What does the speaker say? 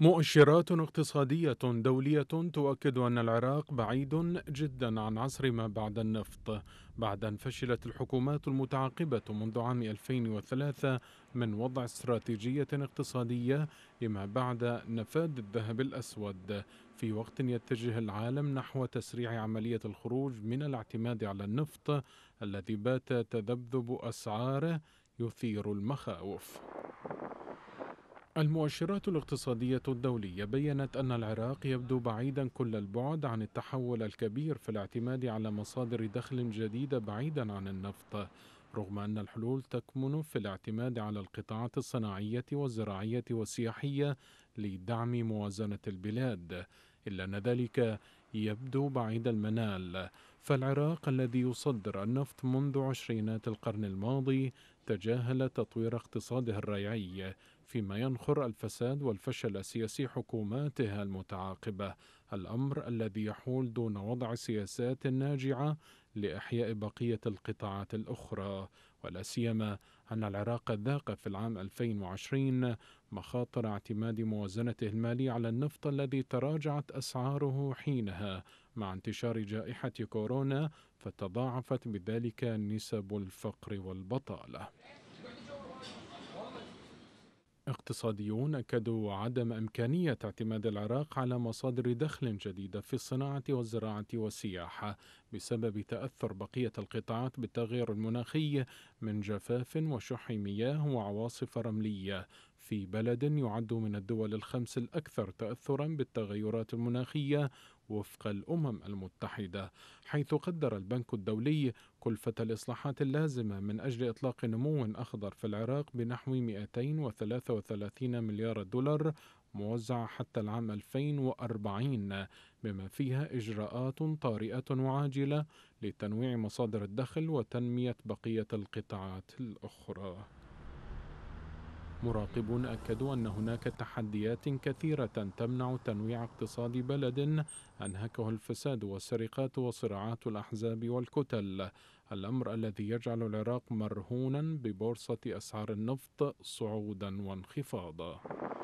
مؤشرات اقتصادية دولية تؤكد أن العراق بعيد جدا عن عصر ما بعد النفط بعد أن فشلت الحكومات المتعاقبة منذ عام 2003 من وضع استراتيجية اقتصادية لما بعد نفاد الذهب الأسود في وقت يتجه العالم نحو تسريع عملية الخروج من الاعتماد على النفط الذي بات تذبذب أسعاره يثير المخاوف المؤشرات الاقتصادية الدولية بيّنت أن العراق يبدو بعيدا كل البعد عن التحول الكبير في الاعتماد على مصادر دخل جديدة بعيدا عن النفط رغم أن الحلول تكمن في الاعتماد على القطاعات الصناعية والزراعية والسياحية لدعم موازنة البلاد إلا أن ذلك يبدو بعيد المنال فالعراق الذي يصدر النفط منذ عشرينات القرن الماضي تجاهل تطوير اقتصاده الريعي فيما ينخر الفساد والفشل السياسي حكوماتها المتعاقبه الامر الذي يحول دون وضع سياسات ناجعه لاحياء بقيه القطاعات الاخرى ولا سيما أن العراق ذاق في العام 2020 مخاطر اعتماد موازنته المالية على النفط الذي تراجعت أسعاره حينها مع انتشار جائحة كورونا فتضاعفت بذلك نسب الفقر والبطالة. اقتصاديون أكدوا عدم إمكانية اعتماد العراق على مصادر دخل جديدة في الصناعة والزراعة والسياحة بسبب تأثر بقية القطاعات بالتغير المناخي من جفاف وشح مياه وعواصف رملية في بلد يعد من الدول الخمس الأكثر تأثرا بالتغيرات المناخية وفق الأمم المتحدة حيث قدر البنك الدولي كلفة الإصلاحات اللازمة من أجل إطلاق نمو أخضر في العراق بنحو 233 مليار دولار موزعة حتى العام 2040 بما فيها إجراءات طارئة وعاجلة لتنويع مصادر الدخل وتنمية بقية القطاعات الأخرى مراقبون أكدوا أن هناك تحديات كثيرة تمنع تنويع اقتصاد بلد أنهكه الفساد والسرقات وصراعات الأحزاب والكتل الأمر الذي يجعل العراق مرهونا ببورصة أسعار النفط صعودا وانخفاضا